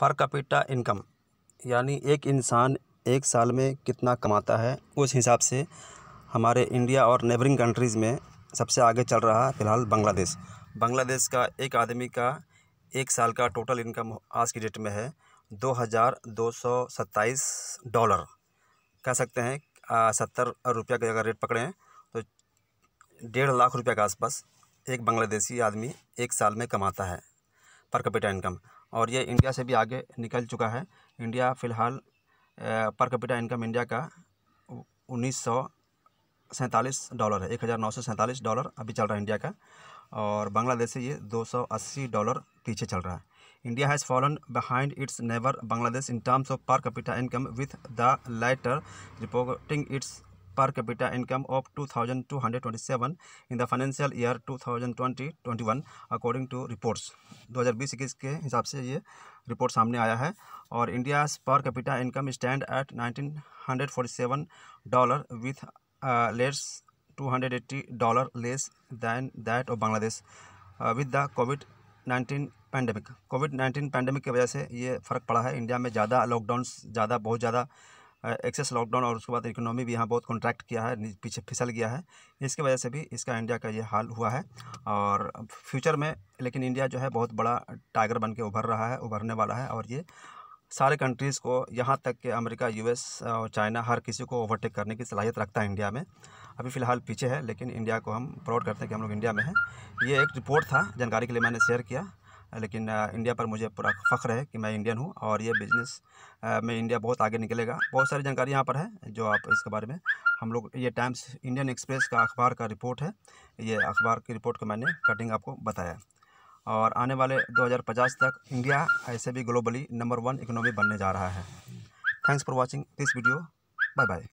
पर capita income यानी एक इंसान एक साल में कितना कमाता है उस हिसाब से हमारे इंडिया और नेबरिंग कंट्रीज़ में सबसे आगे चल रहा है फिलहाल बांग्लादेश बांग्लादेश का एक आदमी का एक साल का टोटल इनकम आज की डेट में है दो हज़ार दो सौ सत्ताईस डॉलर कह सकते हैं आ, सत्तर रुपया का अगर रेट पकड़ें तो डेढ़ लाख रुपया के आसपास एक बांग्लादेशी आदमी एक साल में कमाता है पर कैपिटा इनकम और ये इंडिया से भी आगे निकल चुका है इंडिया फ़िलहाल पर कैपिटा इनकम इंडिया का उन्नीस सैंतालीस डॉलर है एक हज़ार नौ सौ सैंतालीस डॉलर अभी चल रहा है इंडिया का और बांग्लादेश से ये दो सौ अस्सी डॉलर पीछे चल रहा है India has fallen behind its neighbour Bangladesh in terms of per capita income with the latter reporting its twenty seven in the 2227 year two thousand twenty 2020-21 according to reports बीस इक्कीस के हिसाब से ये रिपोर्ट सामने आया है और India per capita income stand at 1947 dollar with less 280 dollar less than that of Bangladesh with the covid 19 pandemic covid 19 pandemic की वजह से ये फ़र्क पड़ा है इंडिया में ज़्यादा लॉकडाउन ज़्यादा बहुत ज़्यादा एक्सेस लॉकडाउन और उसके बाद इकोनॉमी भी यहाँ बहुत कॉन्ट्रैक्ट किया है पीछे फिसल गया है इसकी वजह से भी इसका इंडिया का ये हाल हुआ है और फ्यूचर में लेकिन इंडिया जो है बहुत बड़ा टाइगर बन के उभर रहा है उभरने वाला है और ये सारे कंट्रीज़ को यहाँ तक कि अमेरिका यूएस और चाइना हर किसी को ओवरटेक करने की सलाहियत रखता है इंडिया में अभी फ़िलहाल पीछे है लेकिन इंडिया को हम प्राउड करते हैं कि हम लोग इंडिया में हैं ये एक रिपोर्ट था जानकारी के लिए मैंने शेयर किया लेकिन इंडिया पर मुझे पूरा फ़ख्र है कि मैं इंडियन हूँ और ये बिज़नेस में इंडिया बहुत आगे निकलेगा बहुत सारी जानकारी यहाँ पर है जो आप इसके बारे में हम लोग ये टाइम्स इंडियन एक्सप्रेस का अखबार का रिपोर्ट है ये अखबार की रिपोर्ट को मैंने कटिंग आपको बताया और आने वाले 2050 तक इंडिया ऐसे भी ग्लोबली नंबर वन इकोनॉमी बनने जा रहा है thanks for watching this video bye bye